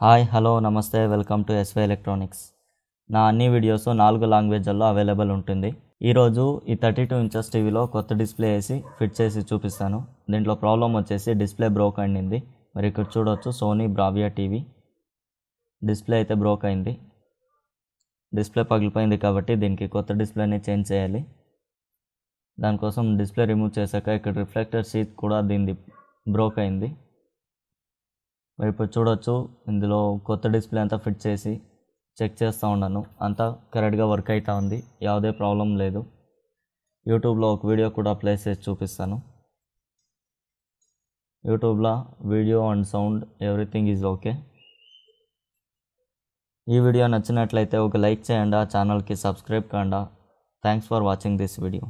hi hello నమస్తే welcome to S Y electronics నా అన్ని వీడియోస్ నాలుగు లాంగ్వేజ్ల్లో అవైలబుల్ ఉంటుంది ఈరోజు ఈ థర్టీ టూ ఇంచెస్ టీవీలో కొత్త డిస్ప్లే వేసి ఫిట్ చేసి చూపిస్తాను దీంట్లో ప్రాబ్లం వచ్చేసి డిస్ప్లే బ్రోక్ అయింది మరి ఇక్కడ చూడవచ్చు సోనీ బ్రావియా టీవీ డిస్ప్లే అయితే బ్రోక్ అయింది డిస్ప్లే పగిలిపోయింది కాబట్టి దీనికి కొత్త డిస్ప్లేని చేంజ్ చేయాలి దానికోసం డిస్ప్లే రిమూవ్ చేశాక ఇక్కడ రిఫ్లెక్టర్ సీట్ కూడా దీనిది బ్రోక్ అయింది మీరు ఇప్పుడు చూడొచ్చు ఇందులో కొత్త డిస్ప్లే అంతా ఫిట్ చేసి చెక్ చేస్తూ ఉన్నాను అంతా కరెక్ట్గా వర్క్ అవుతూ ఉంది యావదే ప్రాబ్లం లేదు యూట్యూబ్లో ఒక వీడియో కూడా ప్లే చేసి చూపిస్తాను యూట్యూబ్లో video and sound everything is okay ఈ వీడియో నచ్చినట్లయితే ఒక లైక్ చేయండి ఛానల్కి సబ్స్క్రైబ్ కాండా thanks for watching this video